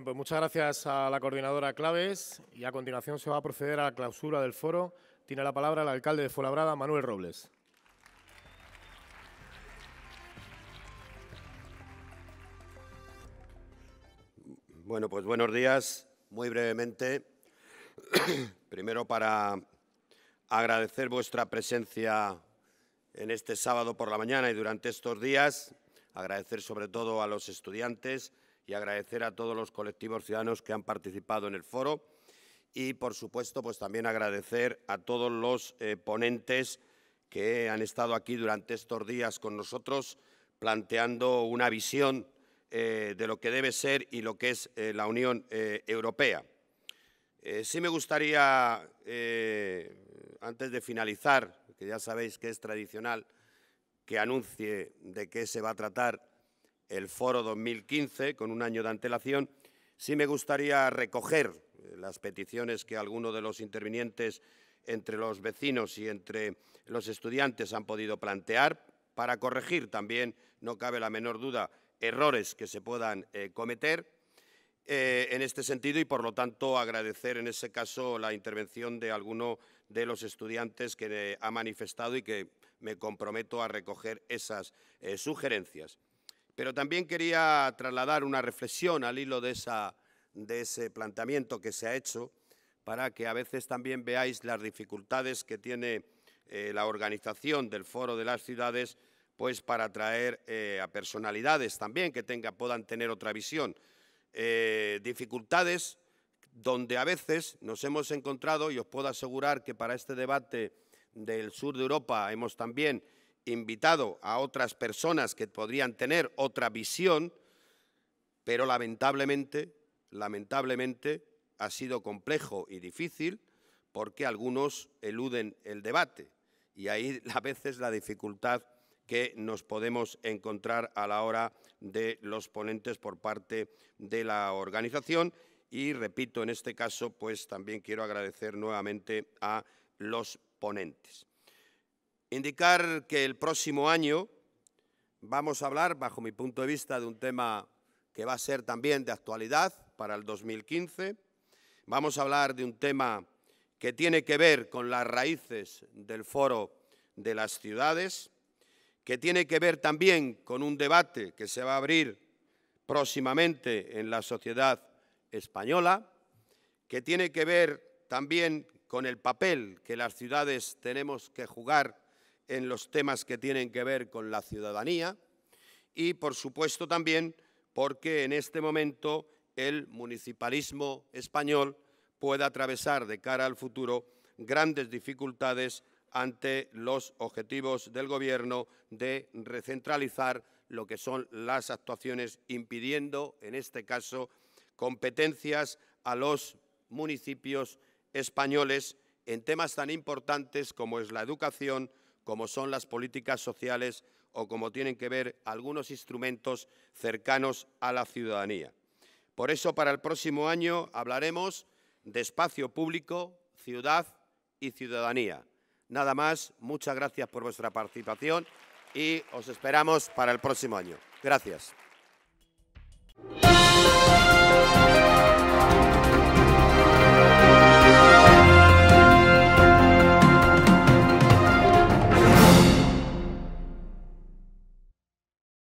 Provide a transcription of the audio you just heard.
Pues muchas gracias a la coordinadora Claves y a continuación se va a proceder a la clausura del foro. Tiene la palabra el alcalde de Fuenlabrada, Manuel Robles. Bueno, pues buenos días. Muy brevemente, primero para agradecer vuestra presencia en este sábado por la mañana y durante estos días, agradecer sobre todo a los estudiantes, y agradecer a todos los colectivos ciudadanos que han participado en el foro y, por supuesto, pues también agradecer a todos los eh, ponentes que han estado aquí durante estos días con nosotros planteando una visión eh, de lo que debe ser y lo que es eh, la Unión Europea. sí me gustaría, antes de finalizar, que ya sabéis que es tradicional, que anuncie de qué se va a tratar el Foro 2015 con un año de antelación, sí me gustaría recoger eh, las peticiones que algunos de los intervinientes entre los vecinos y entre los estudiantes han podido plantear para corregir también, no cabe la menor duda, errores que se puedan eh, cometer eh, en este sentido y, por lo tanto, agradecer en ese caso la intervención de alguno de los estudiantes que ha manifestado y que me comprometo a recoger esas sugerencias. Pero también quería trasladar una reflexión al hilo de, ese planteamiento que se ha hecho para que a veces también veáis las dificultades que tiene eh, la organización del Foro de las Ciudades pues para atraer eh, a personalidades también que tenga, puedan tener otra visión. Eh, dificultades donde a veces nos hemos encontrado, y os puedo asegurar que para este debate del sur de Europa hemos también invitado a otras personas que podrían tener otra visión, pero lamentablemente, lamentablemente ha sido complejo y difícil porque algunos eluden el debate y ahí a veces la dificultad que nos podemos encontrar a la hora de los ponentes por parte de la organización y repito, en este caso, pues también quiero agradecer nuevamente a los ponentes. Indicar que el próximo año vamos a hablar, bajo mi punto de vista, de un tema que va a ser también de actualidad para el 2015. Vamos a hablar de un tema que tiene que ver con las raíces del foro de las ciudades, que tiene que ver también con un debate que se va a abrir próximamente en la sociedad española, que tiene que ver también con el papel que las ciudades tenemos que jugar en los temas que tienen que ver con la ciudadanía y, por supuesto, también porque en este momento el municipalismo español puede atravesar de cara al futuro grandes dificultades ante los objetivos del Gobierno de recentralizar lo que son las actuaciones, impidiendo, en este caso, competencias a los municipios españoles en temas tan importantes como es la educación, como son las políticas sociales o como tienen que ver algunos instrumentos cercanos a la ciudadanía. Por eso, para el próximo año hablaremos de espacio público, ciudad y ciudadanía. Nada más, muchas gracias por vuestra participación y os esperamos para el próximo año. Gracias.